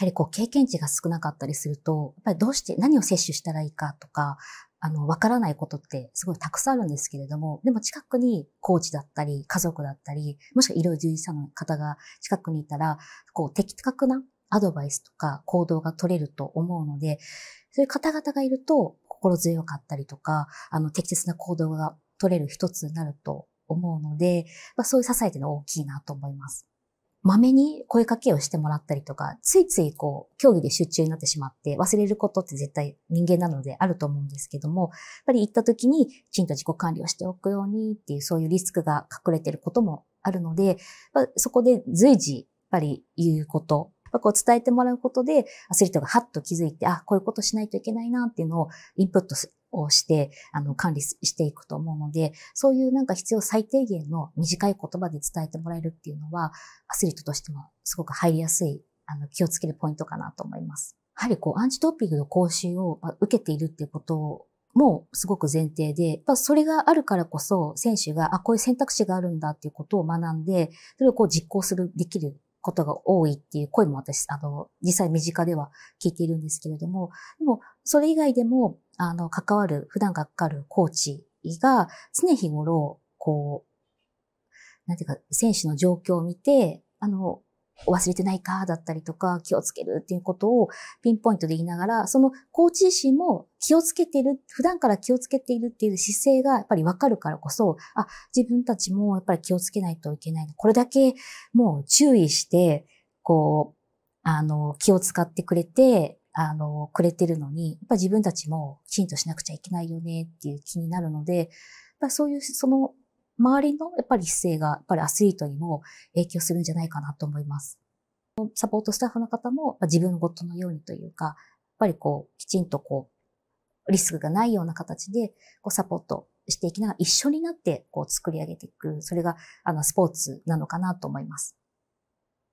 やはりこう経験値が少なかったりすると、やっぱりどうして何を摂取したらいいかとか、あの、わからないことってすごいたくさんあるんですけれども、でも近くにコーチだったり、家族だったり、もしくは医療従事者の方が近くにいたら、こう的確なアドバイスとか行動が取れると思うので、そういう方々がいると心強かったりとか、あの、適切な行動が取れる一つになると思うので、まあ、そういう支えというのは大きいなと思います。まめに声かけをしてもらったりとか、ついついこう、競技で集中になってしまって忘れることって絶対人間なのであると思うんですけども、やっぱり行った時にきちんと自己管理をしておくようにっていうそういうリスクが隠れてることもあるので、そこで随時やっぱり言うこと、こう伝えてもらうことで、アスリートがハッと気づいて、あ、こういうことしないといけないなっていうのをインプットをして、あの、管理していくと思うので、そういうなんか必要最低限の短い言葉で伝えてもらえるっていうのは、アスリートとしてもすごく入りやすい、あの、気をつけるポイントかなと思います。やはりこう、アンチトーピングの講習を受けているっていうこともすごく前提で、それがあるからこそ、選手が、あ、こういう選択肢があるんだっていうことを学んで、それをこう実行する、できることが多いっていう声も私、あの、実際身近では聞いているんですけれども、でも、それ以外でも、あの、関わる、普段がかかるコーチが、常日頃、こう、なんていうか、選手の状況を見て、あの、忘れてないかだったりとか、気をつけるっていうことをピンポイントで言いながら、そのコーチ自身も気をつけている、普段から気をつけているっていう姿勢がやっぱりわかるからこそ、あ、自分たちもやっぱり気をつけないといけない。これだけもう注意して、こう、あの、気を使ってくれて、あの、くれてるのに、やっぱ自分たちもきちんとしなくちゃいけないよねっていう気になるので、まそういう、その、周りのやっぱり姿勢が、やっぱりアスリートにも影響するんじゃないかなと思います。サポートスタッフの方も自分ごとのようにというか、やっぱりこう、きちんとこう、リスクがないような形で、こう、サポートしていきながら、一緒になって、こう、作り上げていく。それが、あの、スポーツなのかなと思います。